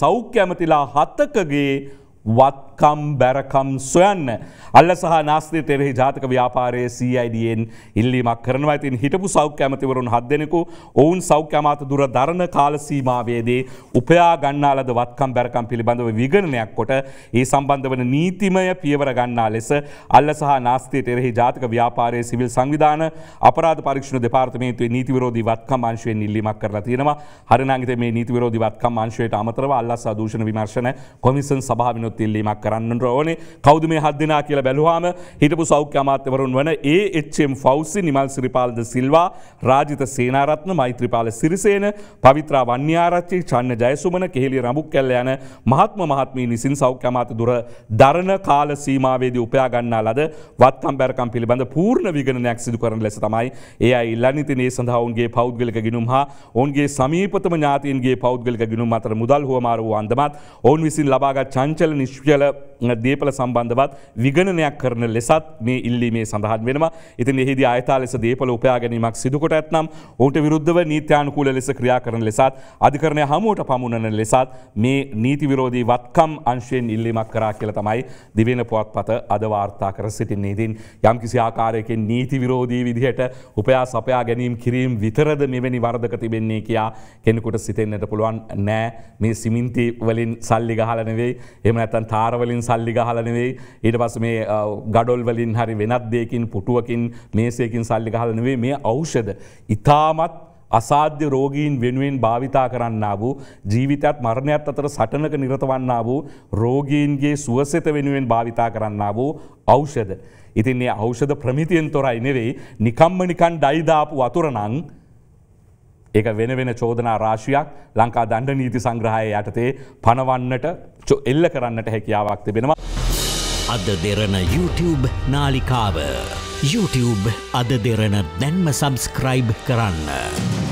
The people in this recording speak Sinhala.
සෞඛ්‍ය ඇමතිලා හත්තකගේ වත්කම් බැරකම් සොයන්න. අල්ල සහ නාස්තේ තෙරෙහි ජාතක ව්‍යාපාරයේ CIDන් ඉල්ලීමක් කරනවා ඉතින් හිටපු සෞඛ්‍ය ඇමතිවරුන් හත් දෙනෙකු ඔවුන් සෞඛ්‍ය අමාත දුර දරණ කාල සීමාවේදී උපයා ගන්නා ලද වත්කම් බැරකම් පිළිබඳව විගණනයක් කොට ඒ සම්බන්ධ වන නීතිමය පියවර ගන්නා ලෙස අල්ල සහ නාස්තේ තෙරෙහි ජාතක ව්‍යාපාරයේ සිවිල් සංවිධාන අපරාධ පරීක්ෂණ දෙපාර්තමේන්තුවේ නීති විරෝධී වත්කම් අංශයෙන් ඉල්ලීමක් කරලා තියෙනවා. හරිනම් ඉතින් මේ නීති විරෝධී වත්කම් අංශයට අමතරව අල්ලසා දූෂණ විමර්ශන කොමිසන් සභාව අලුත් ඉල්ලීමක් කරන්න ඕනේ කෞද මේ හදදිනා කියලා බැලුවාම හිටපු සෞඛ්‍ය අමාත්‍යවරුන් වන ඒ එච්චම් ෆෞසි නිමල් සිරිපාලද සිල්වා රාජිත සේනාරත්න මෛත්‍රපාල සිරිසේන පවිත්‍රා වන්‍යාරච්චි චන්න ජයසුමන කෙහෙලි රඹුක් කැල්ල යන මහත්ම මහත්මී නිසින් සෞඛ්‍ය අමාත්‍ය දුර දරණ කාල සීමාවේදී උපයා ගන්නා ලද වත්කම් බැරකම් පිළිබඳ පූර්ණ විගණනයක් සිදු කරන ලෙස තමයි ඒ අය ඉල්ලන්නේ ඉතින් ඒ සඳහා ඔවුන්ගේ පෞද්ගලික ගිණුම් හා ඔවුන්ගේ සමීපතම ඥාතීන්ගේ පෞද්ගලික ගිණුම් අතර මුදල් හුවමාරු වූ අන්දමත් ඔවුන් විසින් ලබාගත් චංචල නිශ්්‍යල දේපල සම්බන්ධවත් විගණනයක් කරන ලෙසත් මේ ඉල්ලීමේ සඳහන් වෙනවා ඉතින් එහිදී අයතා ලෙස දේපල උපයා ගැනීමක් සිදුකොට ඇත්නම් ඔහුට විරුද්ධව නීත්‍යානුකූල ලෙස ක්‍රියා කරන ලෙසත් අධිකරණය හමුවට පමුණන ලෙසත් මේ නීති විරෝධී වත්කම් අංශයෙන් ඉල්ලීමක් කරා කියල තමයි දිවෙන පුවත් පත අදවාර්තා කර සිටින්නේ ඉතින් යම් කිසි ආකාරයකෙන් නීති විරෝධී විදිහට උපයා සපයා ගැනීම් කිරීම් විතරද මෙවැනි වර්ධක තිබෙන්නේ කියා කෙනෙකුට සිතෙන්න්නට පුළුවන් නෑ මේ සිමින්ති වලින් සල්ලි ගහලනවෙයි එම නැතන් තාරවලින් සල්ලි ගහලනෙවෙයි ඊට පස මේ ගඩොල්වලින් හරි වෙනත්දයකින් පුටුවකින් මේසයකින් සල්ලි ගහලනවේ මේ අෞෂද ඉතාමත් අසාධ්‍ය රෝගීන් වෙනුවෙන් භාවිතා කරන්න වූ ජීවිතත් මරණයත් අතර සටනක නිරතවන්න වූ රෝගීන්ගේ සුවසත වෙනුවෙන් භාවිතා කරන්න වූ අෞෂද. ඉතින්නේ අෞෂධ ප්‍රමිතියෙන් තොරයි නෙවෙයි නිකම්ම නිකන් ඩයිදාපු වතුරනං ඒක වෙන වෙන චෝදනා රාශියක් ලංකා දණ්ඩ නීති සංග්‍රහය යටතේ පනවන්නට තාක්ෂෝ එල්ල කරන්නට හැකියාවක් තිබෙනවා. අද දෙරන YouTube නාලිකාව. YouTube අද දෙරන දැන්ම සබස්ක්‍රයිබ් කරන්න.